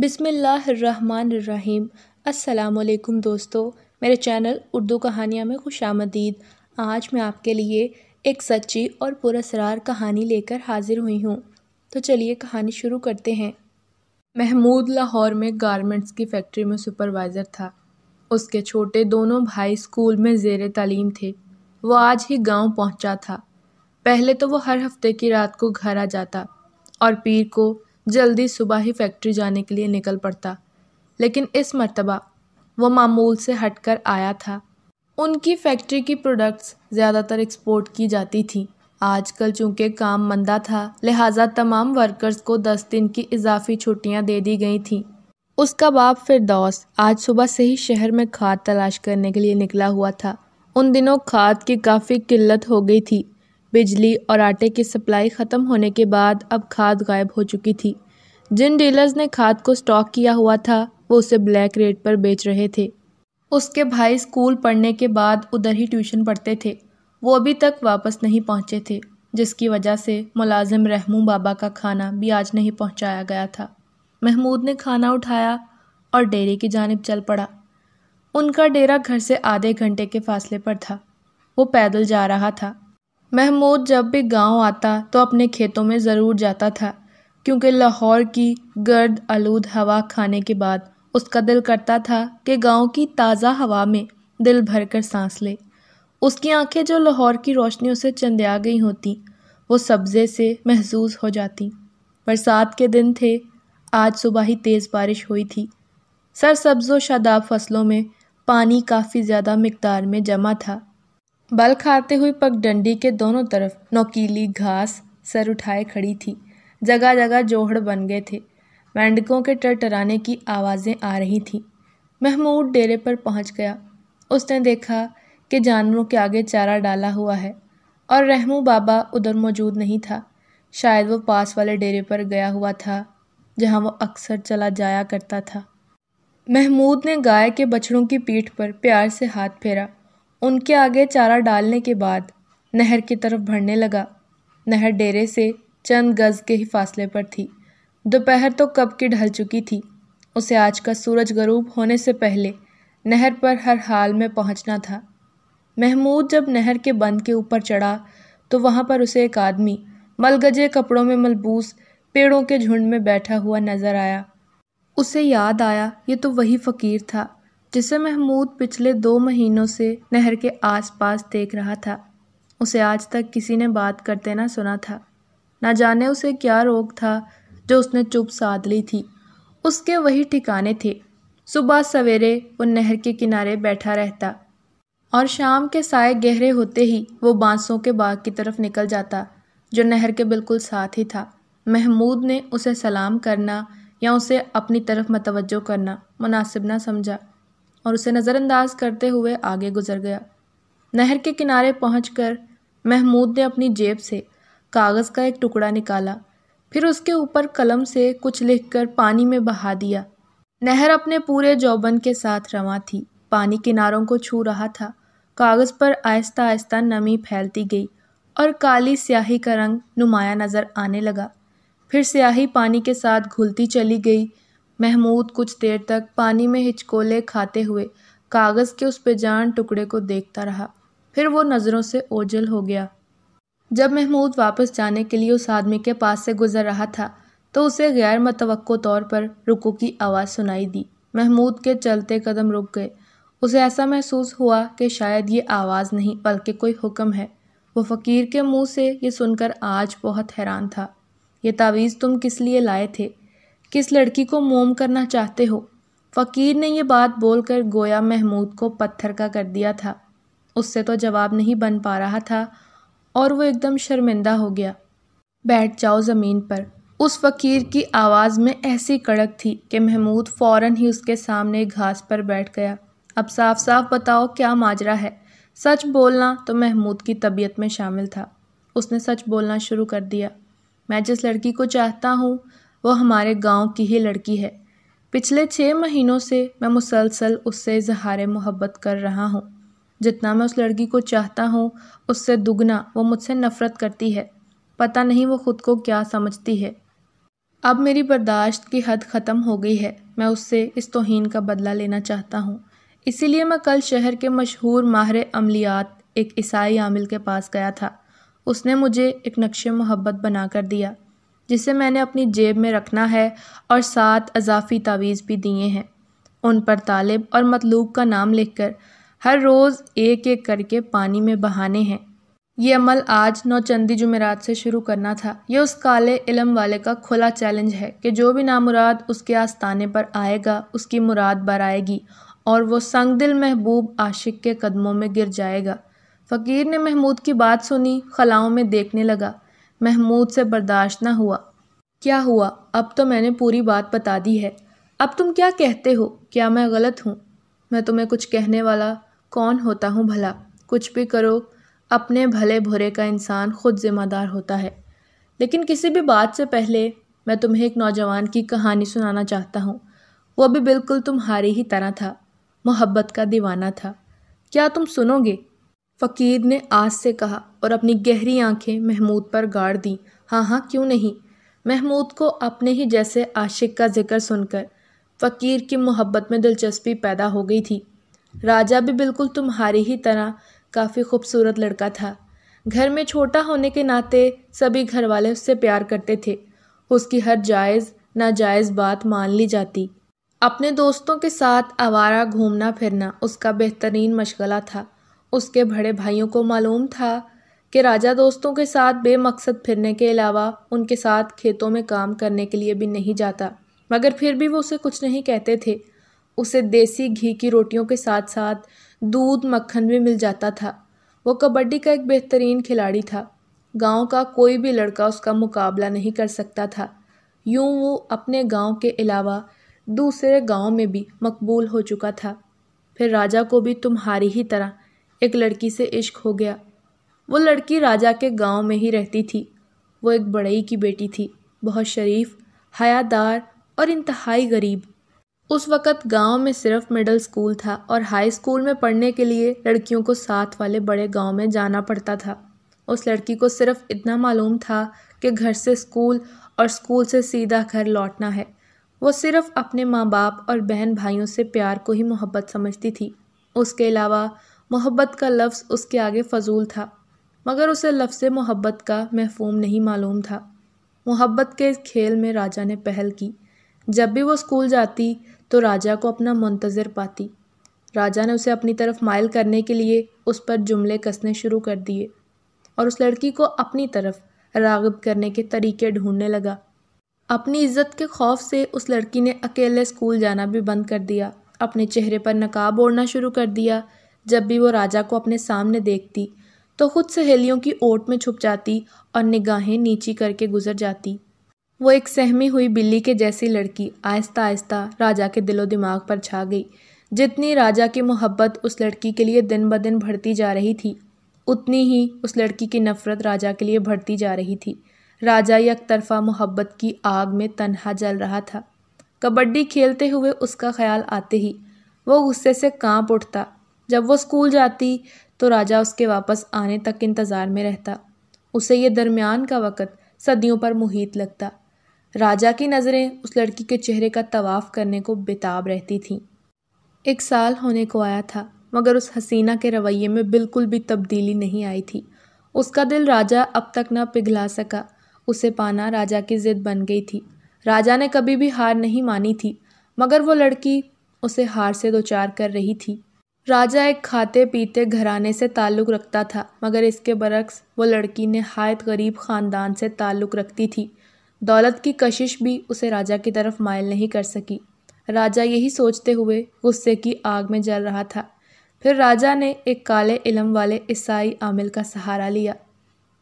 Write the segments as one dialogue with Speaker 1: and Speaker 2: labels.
Speaker 1: बिसमीम् अल्लाम दोस्तों मेरे चैनल उर्दू कहानियाँ में खुश आमदीद आज मैं आपके लिए एक सच्ची और पुरसरार कहानी लेकर हाज़िर हुई हूँ तो चलिए कहानी शुरू करते हैं महमूद लाहौर में गारमेंट्स की फैक्ट्री में सुपरवाइज़र था उसके छोटे दोनों भाई स्कूल में जेर तालीम थे वो आज ही गाँव पहुँचा था पहले तो वो हर हफ्ते की रात को घर आ जाता और पीर को जल्दी सुबह ही फैक्ट्री जाने के लिए निकल पड़ता लेकिन इस मरतबा वो मामूल से हट कर आया था उनकी फैक्ट्री की प्रोडक्ट्स ज़्यादातर एक्सपोर्ट की जाती थी आजकल चूंकि काम मंदा था लिहाजा तमाम वर्कर्स को दस दिन की इजाफी छुट्टियां दे दी गई थीं उसका बाप फिर दोस्त आज सुबह से ही शहर में खाद तलाश करने के लिए निकला हुआ था उन दिनों खाद की काफ़ी किल्लत हो गई थी बिजली और आटे की सप्लाई ख़त्म होने के बाद अब खाद गायब हो चुकी थी जिन डीलर्स ने खाद को स्टॉक किया हुआ था वो उसे ब्लैक रेट पर बेच रहे थे उसके भाई स्कूल पढ़ने के बाद उधर ही ट्यूशन पढ़ते थे वो अभी तक वापस नहीं पहुँचे थे जिसकी वजह से मुलाजिम रहमू बाबा का खाना भी आज नहीं पहुँचाया गया था महमूद ने खाना उठाया और डेरे की जानब चल पड़ा उनका डेरा घर से आधे घंटे के फासले पर था वो पैदल जा रहा था महमूद जब भी गांव आता तो अपने खेतों में ज़रूर जाता था क्योंकि लाहौर की गर्द आलूद हवा खाने के बाद उसका दिल करता था कि गांव की ताज़ा हवा में दिल भर कर सांस ले उसकी आंखें जो लाहौर की रोशनियों से आ गई होती वो सब्ज़े से महसूस हो जाती बरसात के दिन थे आज सुबह ही तेज़ बारिश हुई थी सरसब्ज़ो व शादाब फसलों में पानी काफ़ी ज़्यादा मकदार में जमा था बल खाते हुए पगडंडी के दोनों तरफ नौकीली घास सर उठाए खड़ी थी जगह जगह जोहड़ बन गए थे मेंढकों के टरटराने की आवाज़ें आ रही थीं महमूद डेरे पर पहुंच गया उसने देखा कि जानवरों के आगे चारा डाला हुआ है और रहमू बाबा उधर मौजूद नहीं था शायद वो पास वाले डेरे पर गया हुआ था जहां वो अक्सर चला जाया करता था महमूद ने गाय के बछड़ों की पीठ पर प्यार से हाथ फेरा उनके आगे चारा डालने के बाद नहर की तरफ भरने लगा नहर डेरे से चंद गज के ही फासले पर थी दोपहर तो कब की ढल चुकी थी उसे आज का सूरज गरूब होने से पहले नहर पर हर हाल में पहुंचना था महमूद जब नहर के बंद के ऊपर चढ़ा तो वहाँ पर उसे एक आदमी मलगजे कपड़ों में मलबूस पेड़ों के झुंड में बैठा हुआ नजर आया उसे याद आया ये तो वही फ़कीर था जिसे महमूद पिछले दो महीनों से नहर के आसपास देख रहा था उसे आज तक किसी ने बात करते ना सुना था ना जाने उसे क्या रोग था जो उसने चुप साध ली थी उसके वही ठिकाने थे सुबह सवेरे वो नहर के किनारे बैठा रहता और शाम के साय गहरे होते ही वो बांसों के बाग की तरफ निकल जाता जो नहर के बिल्कुल साथ ही था महमूद ने उसे सलाम करना या उसे अपनी तरफ मतवजो करना मुनासिब ना समझा और उसे नज़रअंदाज करते हुए आगे गुजर गया नहर के किनारे कर महमूद ने अपनी जेब से कागज़ का एक टुकड़ा निकाला फिर उसके ऊपर कलम से कुछ लिखकर पानी में बहा दिया नहर अपने पूरे जौबन के साथ रवा थी पानी किनारों को छू रहा था कागज़ पर आहिस्ता आहिस्ता नमी फैलती गई और काली स्याही का रंग नुमाया नज़र आने लगा फिर स्याही पानी के साथ घुलती चली गई महमूद कुछ देर तक पानी में हिचकोले खाते हुए कागज़ के उस बेजान टुकड़े को देखता रहा फिर वो नज़रों से ओझल हो गया जब महमूद वापस जाने के लिए उस आदमी के पास से गुजर रहा था तो उसे गैर मतवक़ तौर पर रुको की आवाज़ सुनाई दी महमूद के चलते कदम रुक गए उसे ऐसा महसूस हुआ कि शायद ये आवाज़ नहीं बल्कि कोई हुक्म है वो फ़कीर के मुंह से ये सुनकर आज बहुत हैरान था ये तावीज़ तुम किस लिए लाए थे किस लड़की को मोम करना चाहते हो फ़कीर ने यह बात बोलकर गोया महमूद को पत्थर का कर दिया था उससे तो जवाब नहीं बन पा रहा था और वो एकदम शर्मिंदा हो गया बैठ जाओ ज़मीन पर उस फ़कीर की आवाज़ में ऐसी कड़क थी कि महमूद फौरन ही उसके सामने घास पर बैठ गया अब साफ साफ बताओ क्या माजरा है सच बोलना तो महमूद की तबीयत में शामिल था उसने सच बोलना शुरू कर दिया मैं जिस लड़की को चाहता हूँ वह हमारे गांव की ही लड़की है पिछले छः महीनों से मैं मुसलसल उससे इजहार मोहब्बत कर रहा हूँ जितना मैं उस लड़की को चाहता हूँ उससे दुगना वो मुझसे नफ़रत करती है पता नहीं वो ख़ुद को क्या समझती है अब मेरी बर्दाश्त की हद ख़त्म हो गई है मैं उससे इस तोहन का बदला लेना चाहता हूँ इसीलिए मैं कल शहर के मशहूर माहर अमलियात एक ईसाई आमिल के पास गया था उसने मुझे एक नक्शे मोहब्बत बना कर दिया जिसे मैंने अपनी जेब में रखना है और सात अजाफ़ी तावीज़ भी दिए हैं उन पर तालिब और मतलूब का नाम लिखकर हर रोज़ एक एक करके पानी में बहाने हैं ये अमल आज नौचंदी जुमेरात से शुरू करना था यह उस काले इलम वाले का खुला चैलेंज है कि जो भी नामुराद उसके आस्ताने पर आएगा उसकी मुराद बर आएगी और वह संग दिल महबूब आशिक के कदमों में गिर जाएगा फ़कीर ने महमूद की बात सुनी खलाओं में देखने लगा महमूद से बर्दाश्त ना हुआ क्या हुआ अब तो मैंने पूरी बात बता दी है अब तुम क्या कहते हो क्या मैं गलत हूँ मैं तुम्हें कुछ कहने वाला कौन होता हूँ भला कुछ भी करो अपने भले भुरे का इंसान खुद ज़िम्मेदार होता है लेकिन किसी भी बात से पहले मैं तुम्हें एक नौजवान की कहानी सुनाना चाहता हूँ वो भी बिल्कुल तुम्हारी ही तरह था मोहब्बत का दीवाना था क्या तुम सुनोगे फ़कीर ने आज से कहा और अपनी गहरी आंखें महमूद पर गाड़ दी हाँ हाँ क्यों नहीं महमूद को अपने ही जैसे आशिक का जिक्र सुनकर फ़कीर की मोहब्बत में दिलचस्पी पैदा हो गई थी राजा भी बिल्कुल तुम्हारी ही तरह काफ़ी खूबसूरत लड़का था घर में छोटा होने के नाते सभी घर वाले उससे प्यार करते थे उसकी हर जायज़ नाजायज़ बात मान ली जाती अपने दोस्तों के साथ आवारा घूमना फिरना उसका बेहतरीन मशगला था उसके बड़े भाइयों को मालूम था कि राजा दोस्तों के साथ बेमकसद फिरने के अलावा उनके साथ खेतों में काम करने के लिए भी नहीं जाता मगर फिर भी वो उसे कुछ नहीं कहते थे उसे देसी घी की रोटियों के साथ साथ दूध मक्खन भी मिल जाता था वो कबड्डी का एक बेहतरीन खिलाड़ी था गांव का कोई भी लड़का उसका मुकाबला नहीं कर सकता था यूं वो अपने गांव के अलावा दूसरे गांव में भी मकबूल हो चुका था फिर राजा को भी तुम्हारी ही तरह एक लड़की से इश्क हो गया वो लड़की राजा के गांव में ही रहती थी वो एक बड़ई की बेटी थी बहुत शरीफ हयादार और इंतहाई गरीब उस वक़्त गांव में सिर्फ मिडिल स्कूल था और हाई स्कूल में पढ़ने के लिए लड़कियों को साथ वाले बड़े गांव में जाना पड़ता था उस लड़की को सिर्फ इतना मालूम था कि घर से स्कूल और स्कूल से सीधा घर लौटना है वो सिर्फ अपने माँ बाप और बहन भाइयों से प्यार को ही मोहब्बत समझती थी उसके अलावा मोहब्बत का लफ्ज़ उसके आगे फजूल था मगर उसे लफ्ज़ मोहब्बत का महफूम नहीं मालूम था मोहब्बत के इस खेल में राजा ने पहल की जब भी वो स्कूल जाती तो राजा को अपना मुंतज़र पाती राजा ने उसे अपनी तरफ मायल करने के लिए उस पर जुमले कसने शुरू कर दिए और उस लड़की को अपनी तरफ रागब करने के तरीके ढूंढने लगा अपनी इज्जत के खौफ से उस लड़की ने अकेले स्कूल जाना भी बंद कर दिया अपने चेहरे पर नकाब ओढ़ना शुरू कर दिया जब भी वो राजा को अपने सामने देखती तो खुद सहेलियों की ओट में छुप जाती और निगाहें नीची करके गुजर जाती वो एक सहमी हुई बिल्ली के जैसी लड़की आहिस्ता आहिस्ता राजा के दिलो दिमाग पर छा गई जितनी राजा की मोहब्बत उस लड़की के लिए दिन ब दिन बढ़ती जा रही थी उतनी ही उस लड़की की नफ़रत राजा के लिए बढ़ती जा रही थी राजा यक तरफा मोहब्बत की आग में तनहा जल रहा था कबड्डी खेलते हुए उसका ख्याल आते ही वो गुस्से से कांप उठता जब वो स्कूल जाती तो राजा उसके वापस आने तक इंतज़ार में रहता उसे ये दरमियान का वक़्त सदियों पर मुहित लगता राजा की नज़रें उस लड़की के चेहरे का तवाफ़ करने को बेताब रहती थीं एक साल होने को आया था मगर उस हसीना के रवैये में बिल्कुल भी तब्दीली नहीं आई थी उसका दिल राजा अब तक ना पिघला सका उसे पाना राजा की ज़िद बन गई थी राजा ने कभी भी हार नहीं मानी थी मगर वो लड़की उसे हार से दो चार कर रही थी राजा एक खाते पीते घराने से ताल्लुक़ रखता था मगर इसके बरक्स वो लड़की हायत गरीब ख़ानदान से ताल्लुक़ रखती थी दौलत की कशिश भी उसे राजा की तरफ मायल नहीं कर सकी राजा यही सोचते हुए गुस्से की आग में जल रहा था फिर राजा ने एक काले इलम वाले ईसाई आमिल का सहारा लिया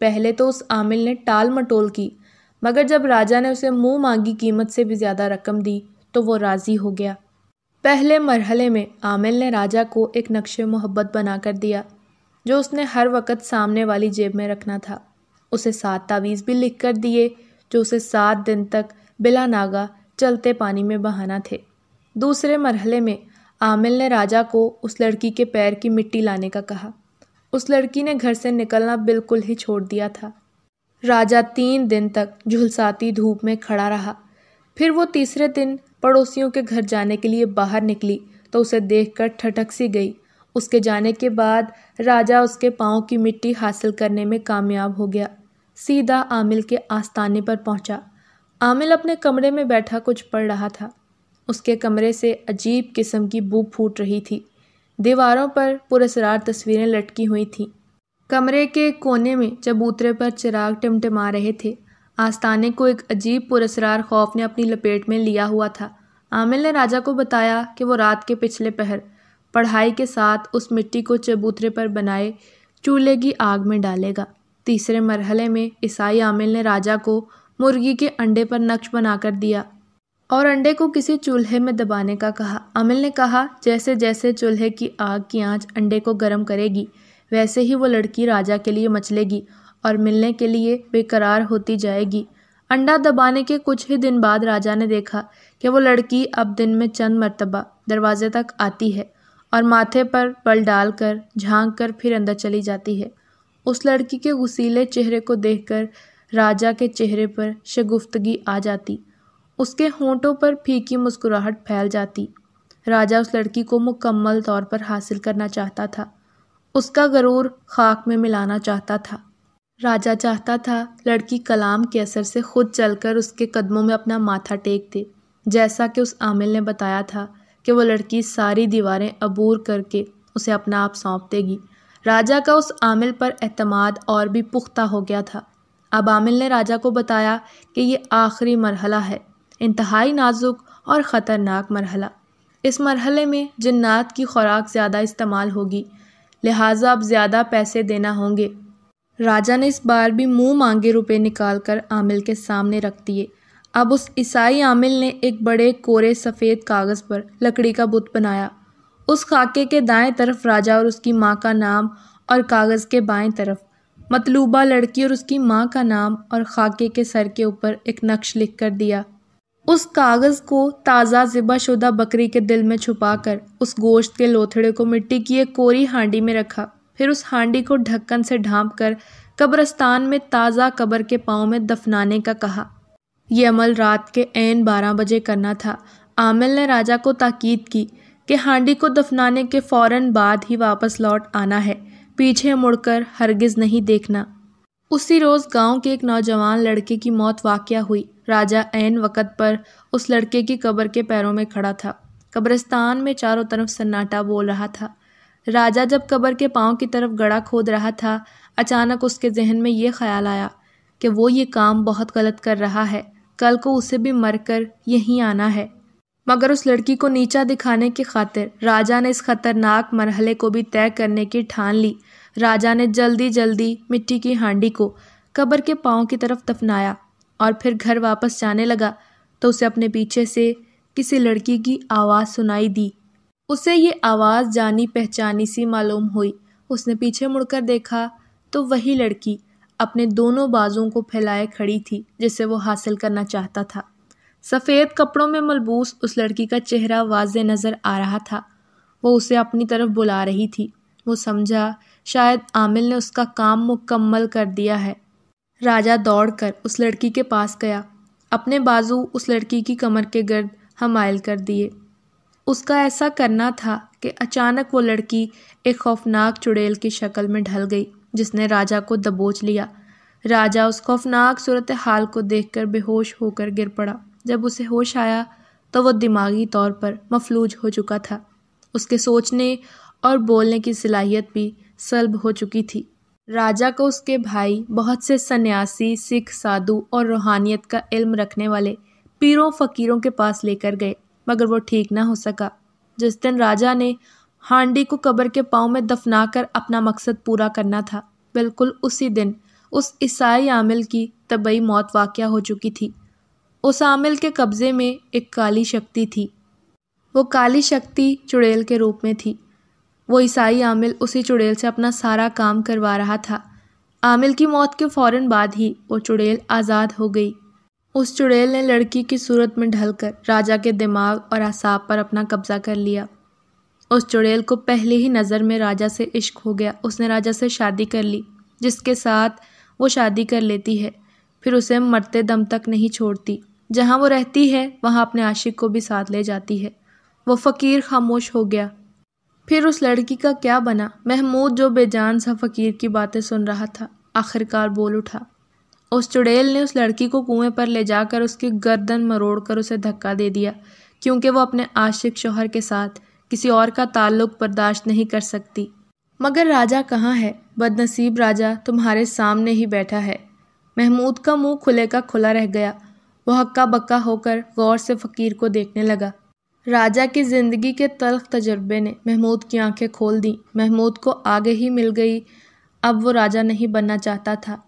Speaker 1: पहले तो उस आमिल ने टाल मटोल की मगर जब राजा ने उसे मुंह मांगी कीमत से भी ज़्यादा रकम दी तो वो राज़ी हो गया पहले मरहले में आमिल ने राजा को एक नक्शे मोहब्बत बनाकर दिया जो उसने हर वक्त सामने वाली जेब में रखना था उसे सात तावीज़ भी लिख कर दिए जो उसे सात दिन तक बिला नागा चलते पानी में बहाना थे दूसरे मरहले में आमिल ने राजा को उस लड़की के पैर की मिट्टी लाने का कहा उस लड़की ने घर से निकलना बिल्कुल ही छोड़ दिया था राजा तीन दिन तक झुलसाती धूप में खड़ा रहा फिर वो तीसरे दिन पड़ोसियों के घर जाने के लिए बाहर निकली तो उसे देखकर ठटक सी गई उसके जाने के बाद राजा उसके पाँव की मिट्टी हासिल करने में कामयाब हो गया सीधा आमिल के आस्थाने पर पहुंचा। आमिल अपने कमरे में बैठा कुछ पढ़ रहा था उसके कमरे से अजीब किस्म की बू फूट रही थी दीवारों पर पुरसरार तस्वीरें लटकी हुई थीं कमरे के कोने में चबूतरे पर चिराग टिमटिमा रहे थे आस्ताने को एक अजीब पुरसरार खौफ ने अपनी लपेट में लिया हुआ था आमिल ने राजा को बताया कि वो रात के पिछले पहर पढ़ाई के साथ उस मिट्टी को चबूतरे पर बनाए चूल्हे की आग में डालेगा तीसरे मरहले में ईसाई आमिल ने राजा को मुर्गी के अंडे पर नक्श बनाकर दिया और अंडे को किसी चूल्हे में दबाने का कहा अमिल ने कहा जैसे जैसे चूल्हे की आग की आंच अंडे को गर्म करेगी वैसे ही वो लड़की राजा के लिए मचलेगी और मिलने के लिए बेकरार होती जाएगी अंडा दबाने के कुछ ही दिन बाद राजा ने देखा कि वो लड़की अब दिन में चंद मरतबा दरवाजे तक आती है और माथे पर बल डालकर झांक कर फिर अंदर चली जाती है उस लड़की के गुसीले चेहरे को देखकर राजा के चेहरे पर शगुफ्तगी आ जाती उसके होंठों पर फीकी मुस्कुराहट फैल जाती राजा उस लड़की को मुकम्मल तौर पर हासिल करना चाहता था उसका गरूर खाक में मिलाना चाहता था राजा चाहता था लड़की कलाम के असर से खुद चलकर उसके कदमों में अपना माथा टेक दे जैसा कि उस आमिल ने बताया था कि वो लड़की सारी दीवारें अबूर करके उसे अपना आप सौंप देगी राजा का उस आमिल पर अतमाद और भी पुख्ता हो गया था अब आमिल ने राजा को बताया कि ये आखिरी मरहला है इंतहाई नाजुक और ख़तरनाक मरहला इस मरहले में जन्नात की खुराक ज़्यादा इस्तेमाल होगी लिहाजा अब ज़्यादा पैसे देना होंगे राजा ने इस बार भी मुंह मांगे रुपए निकालकर आमिल के सामने रख दिए अब उस ईसाई आमिल ने एक बड़े कोरे सफ़ेद कागज़ पर लकड़ी का बुत बनाया उस खाके के दाएं तरफ राजा और उसकी माँ का नाम और कागज़ के बाएं तरफ मतलूबा लड़की और उसकी माँ का नाम और खाके के सर के ऊपर एक नक्श लिख कर दिया उस कागज़ को ताज़ा शुदा बकरी के दिल में छुपाकर उस गोश्त के लोथड़े को मिट्टी की एक कोरी हांडी में रखा फिर उस हांडी को ढक्कन से ढांप कर कब्रस्तान में ताज़ा कब्र के पाँव में दफनाने का कहा यह अमल रात के एन बारह बजे करना था आमिल ने राजा को ताकीद की कि हांडी को दफनाने के फौरन बाद ही वापस लौट आना है पीछे मुड़कर हरगिज़ नहीं देखना उसी रोज़ गांव के एक नौजवान लड़के की मौत वाक़ हुई राजा ऐन वक़्त पर उस लड़के की कब्र के पैरों में खड़ा था कब्रिस्तान में चारों तरफ सन्नाटा बोल रहा था राजा जब कब्र के पाँव की तरफ गड़ा खोद रहा था अचानक उसके जहन में ये ख्याल आया कि वो ये काम बहुत गलत कर रहा है कल को उसे भी मरकर यहीं आना है मगर उस लड़की को नीचा दिखाने की खातिर राजा ने इस खतरनाक मरहले को भी तय करने की ठान ली राजा ने जल्दी जल्दी मिट्टी की हांडी को कब्र के पाँव की तरफ दफनाया और फिर घर वापस जाने लगा तो उसे अपने पीछे से किसी लड़की की आवाज़ सुनाई दी उसे ये आवाज़ जानी पहचानी सी मालूम हुई उसने पीछे मुड़कर देखा तो वही लड़की अपने दोनों बाजुओं को फैलाए खड़ी थी जिसे वो हासिल करना चाहता था सफ़ेद कपड़ों में मलबूस उस लड़की का चेहरा वाज नज़र आ रहा था वो उसे अपनी तरफ बुला रही थी वो समझा शायद आमिल ने उसका काम मुकम्मल कर दिया है राजा दौड़कर उस लड़की के पास गया अपने बाजू उस लड़की की कमर के गर्द हम आयल कर दिए उसका ऐसा करना था कि अचानक वो लड़की एक खौफनाक चुड़ैल की शक्ल में ढल गई जिसने राजा को दबोच लिया राजा उस खौफनाक सूरत हाल को देखकर बेहोश होकर गिर पड़ा जब उसे होश आया तो वह दिमागी तौर पर मफलूज हो चुका था उसके सोचने और बोलने की सलाहियत भी सलब हो चुकी थी राजा को उसके भाई बहुत से सन्यासी सिख साधु और रूहानियत का इल्म रखने वाले पीरों फ़कीरों के पास लेकर गए मगर वो ठीक ना हो सका जिस दिन राजा ने हांडी को कब्र के पाँव में दफना कर अपना मकसद पूरा करना था बिल्कुल उसी दिन उस ईसाई आमिल की तबई मौत वाक़ हो चुकी थी उस आमिल के कब्ज़े में एक काली शक्ति थी वो काली शक्ति चुड़ैल के रूप में थी वो ईसाई आमिल उसी चुड़ैल से अपना सारा काम करवा रहा था आमिल की मौत के फ़ौर बाद ही वो चुड़ैल आज़ाद हो गई उस चुड़ैल ने लड़की की सूरत में ढलकर राजा के दिमाग और असाब पर अपना कब्ज़ा कर लिया उस चुड़ैल को पहले ही नज़र में राजा से इश्क हो गया उसने राजा से शादी कर ली जिसके साथ वो शादी कर लेती है फिर उसे मरते दम तक नहीं छोड़ती जहाँ वो रहती है वहाँ अपने आशिक को भी साथ ले जाती है वो फ़कीर खामोश हो गया फिर उस लड़की का क्या बना महमूद जो बेजान सा फ़कीर की बातें सुन रहा था आखिरकार बोल उठा उस चुड़ैल ने उस लड़की को कुएं पर ले जाकर उसकी गर्दन मरोड़कर उसे धक्का दे दिया क्योंकि वो अपने आशिक शोहर के साथ किसी और का ताल्लुक बर्दाश्त नहीं कर सकती मगर राजा कहाँ है बदनसीब राजा तुम्हारे सामने ही बैठा है महमूद का मुंह खुले का खुला रह गया वह हक्का बक्का होकर गौर से फ़कीर को देखने लगा राजा की ज़िंदगी के तलख तजर्बे ने महमूद की आंखें खोल दी महमूद को आगे ही मिल गई अब वो राजा नहीं बनना चाहता था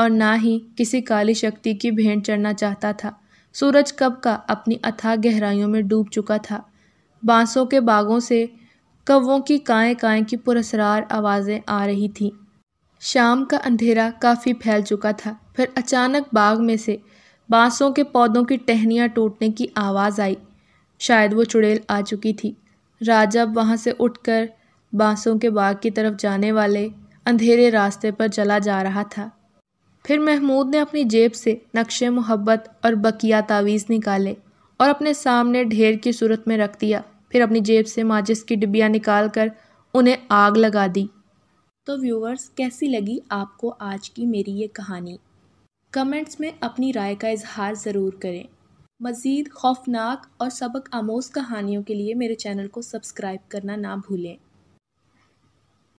Speaker 1: और ना ही किसी काली शक्ति की भेंट चढ़ना चाहता था सूरज कब का अपनी अथाह गहराइयों में डूब चुका था बांसों के बागों से कौों की काएँ काएँ की पुरसरार आवाज़ें आ रही थीं शाम का अंधेरा काफ़ी फैल चुका था फिर अचानक बाग में से बांसों के पौधों की टहनियाँ टूटने की आवाज़ आई शायद वो चुड़ैल आ चुकी थी राजा वहाँ से उठकर बांसों के बाग की तरफ जाने वाले अंधेरे रास्ते पर चला जा रहा था फिर महमूद ने अपनी जेब से नक्शे मोहब्बत और बकिया तावीज़ निकाले और अपने सामने ढेर की सूरत में रख दिया फिर अपनी जेब से माचिस की डिब्बियाँ निकाल कर उन्हें आग लगा दी तो व्यूअर्स कैसी लगी आपको आज की मेरी ये कहानी कमेंट्स में अपनी राय का इजहार ज़रूर करें मज़ीद खौफ़नाक और सबक आमोज़ कहानियों के लिए मेरे चैनल को सब्सक्राइब करना ना भूलें